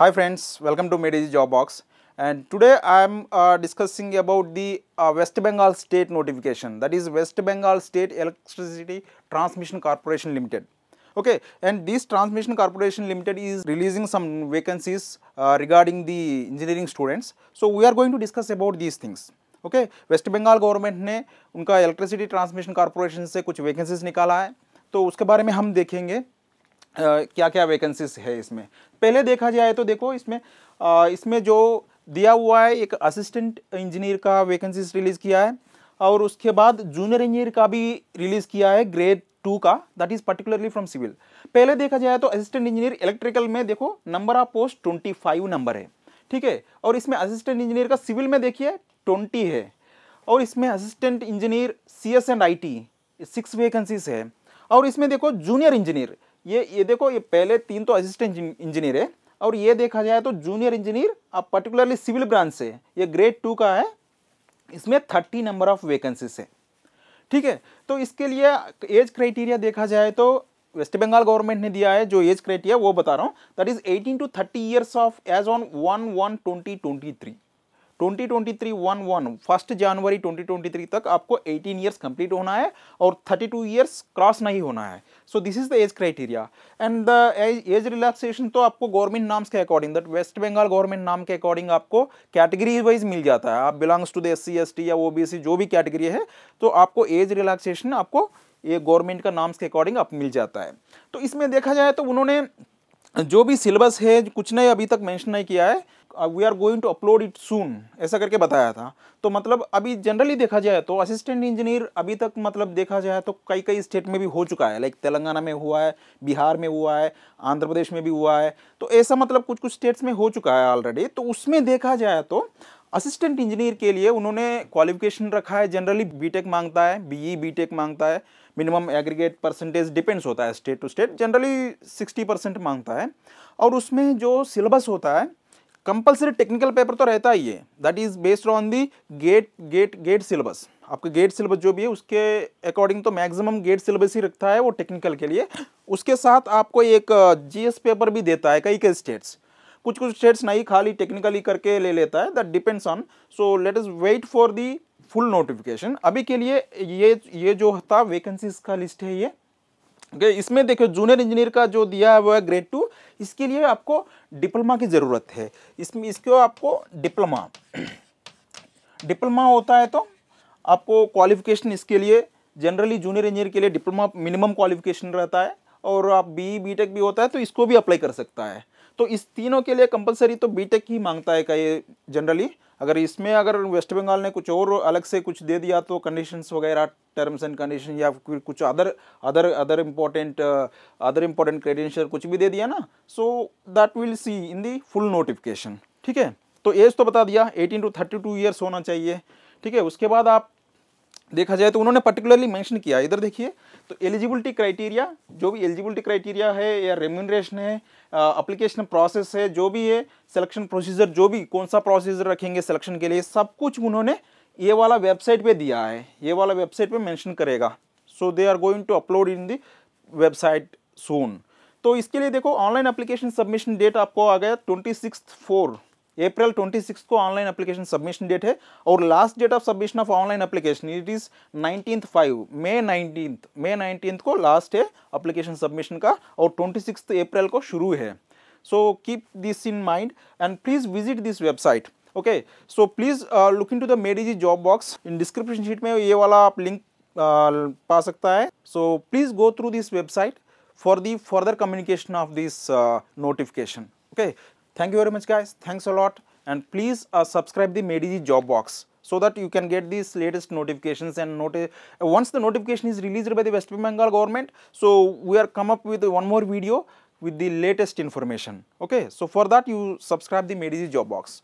Hi friends, welcome to Medici Job Box and today I am uh, discussing about the uh, West Bengal State Notification that is West Bengal State Electricity Transmission Corporation Limited. Okay, and this Transmission Corporation Limited is releasing some vacancies uh, regarding the engineering students. So we are going to discuss about these things. Okay West Bengal government ने उनका electricity transmission corporation से कुछ vacancies निकाला है तो उसके बारे में हम देखेंगे क्या क्या वैकेंसीज है इसमें पहले देखा जाए तो देखो इसमें आ, इसमें जो दिया हुआ है एक असिस्टेंट इंजीनियर का वैकेंसीज रिलीज़ किया है और उसके बाद जूनियर इंजीनियर का भी रिलीज़ किया है ग्रेड टू का that is particularly from civil पहले देखा जाए तो असिस्टेंट इंजीनियर इलेक्ट्रिकल में देखो number of post twenty five number है ठीक है और इसमें असिस्टेंट इंजीनियर का सिविल में देखिए ट्वेंटी है और इसमें assistant engineer C S and I T six vacancies है और इसमें देखो जूनियर इंजीनियर ये ये देखो ये पहले तीन तो असिस्टेंट इंजीनियर है और ये देखा जाए तो जूनियर इंजीनियर अब पर्टिकुलरली सिविल ब्रांच से ये ग्रेड टू का है इसमें थर्टी नंबर ऑफ वैकेंसीज है ठीक है तो इसके लिए एज क्राइटेरिया देखा जाए तो वेस्ट बंगाल गवर्नमेंट ने दिया है जो एज क्राइटेरिया वो बता रहा हूँ that is 18 to 30 years of age on one one twenty twenty three twenty twenty three one one first January twenty twenty three तक आपको एटीन ईयर्स कंप्लीट होना है और थर्टी टू ईयर्स क्रॉस नहीं होना है so this is the age criteria and the age relaxation तो आपको गवर्नमेंट नाम्स के according that West Bengal government नाम के अकॉर्डिंग आपको कैटेगरी वाइज मिल जाता है आप belongs to the S C या ओ जो भी कैटेगरी है तो आपको एज रिलैक्सेशन आपको ये गवर्नमेंट का नाम्स के अकॉर्डिंग आप मिल जाता है तो इसमें देखा जाए तो उन्होंने जो भी सिलेबस है कुछ नहीं अभी तक मेंशन नहीं किया है we are going to upload it soon ऐसा करके बताया था तो मतलब अभी जनरली देखा जाए तो असिस्टेंट इंजीनियर अभी तक मतलब देखा जाए तो कई कई स्टेट में भी हो चुका है लाइक तेलंगाना में हुआ है बिहार में हुआ है आंध्र प्रदेश में भी हुआ है तो ऐसा मतलब कुछ कुछ स्टेट्स में हो चुका है ऑलरेडी तो उसमें देखा जाए तो असिस्टेंट इंजीनियर के लिए उन्होंने क्वालिफिकेशन रखा है जनरली बीटेक मांगता है बीई बीटेक e मांगता है मिनिमम एग्रीगेट परसेंटेज डिपेंड्स होता है state to state generally sixty percent मांगता है और उसमें जो सिलेबस होता है कंपलसरी टेक्निकल पेपर तो रहता ही है that is based on the GATE GATE GATE syllabus आपके गेट सिलेबस जो भी है उसके अकॉर्डिंग तो मैक्सिमम गेट सिलेबस ही रखता है वो टेक्निकल के लिए उसके साथ आपको एक जीएस पेपर भी देता है कई कई स्टेट्स कुछ कुछ स्टेट्स नहीं खाली टेक्निकली करके ले लेता है that depends on so let is wait for the full notification अभी के लिए ये ये जो था वेकेंसीज का लिस्ट है ये okay, इसमें देखो जूनियर इंजीनियर का जो दिया है वो है ग्रेड टू इसके लिए आपको डिप्लोमा की ज़रूरत है इसमें इसको आपको डिप्लोमा डिप्लोमा होता है तो आपको क्वालिफिकेशन इसके लिए जनरली जूनियर इंजीनियर के लिए डिप्लोमा मिनिमम क्वालिफिकेशन रहता है और आप बी बी टेक भी होता है तो इसको भी अप्लाई कर सकता है तो इस तीनों के लिए कंपलसरी तो बीटेक ही मांगता है कई ये जनरली अगर इसमें अगर वेस्ट बंगाल ने कुछ और अलग से कुछ दे दिया तो कंडीशंस वगैरह टर्म्स एंड कंडीशन या फिर कुछ other other other important other important credential कुछ भी दे दिया ना so that will see in the full notification ठीक है तो एज तो बता दिया 18 टू 32 इयर्स होना चाहिए ठीक है उसके बाद आप देखा जाए तो उन्होंने पर्टिकुलरली मेंशन किया इधर देखिए तो एलिजिबिलिटी क्राइटेरिया जो भी एलिजिबिलिटी क्राइटेरिया है या रेम्यूनरेशन है अप्लीकेशन प्रोसेस है जो भी है सिलेक्शन प्रोसीजर जो भी कौन सा प्रोसीजर रखेंगे सिलेक्शन के लिए सब कुछ उन्होंने ये वाला वेबसाइट पे दिया है ये वाला वेबसाइट पे मेंशन करेगा so they are going to upload in the website soon तो इसके लिए देखो ऑनलाइन अप्लीकेशन सबमिशन डेट आपको आ गया ट्वेंटी सिक्स फोर अप्रैल 26 को ऑनलाइन एप्लीकेशन सबमिशन डेट है और last date of submission of online application it is nineteen five May nineteen May nineteen को लास्ट है एप्लीकेशन सबमिशन का और 26 अप्रैल को शुरू है so keep this in mind and please visit this website okay so please look into the मेडिजी job box in description sheet में ये वाला आप लिंक uh, पा सकता है so please go through this website for the further communication of this notification okay Thank you very much guys. Thanks a lot. And please uh, subscribe the Medici job box so that you can get these latest notifications and noti once the notification is released by the West Bengal government. So we are come up with one more video with the latest information. Okay. So for that you subscribe the Medici job box.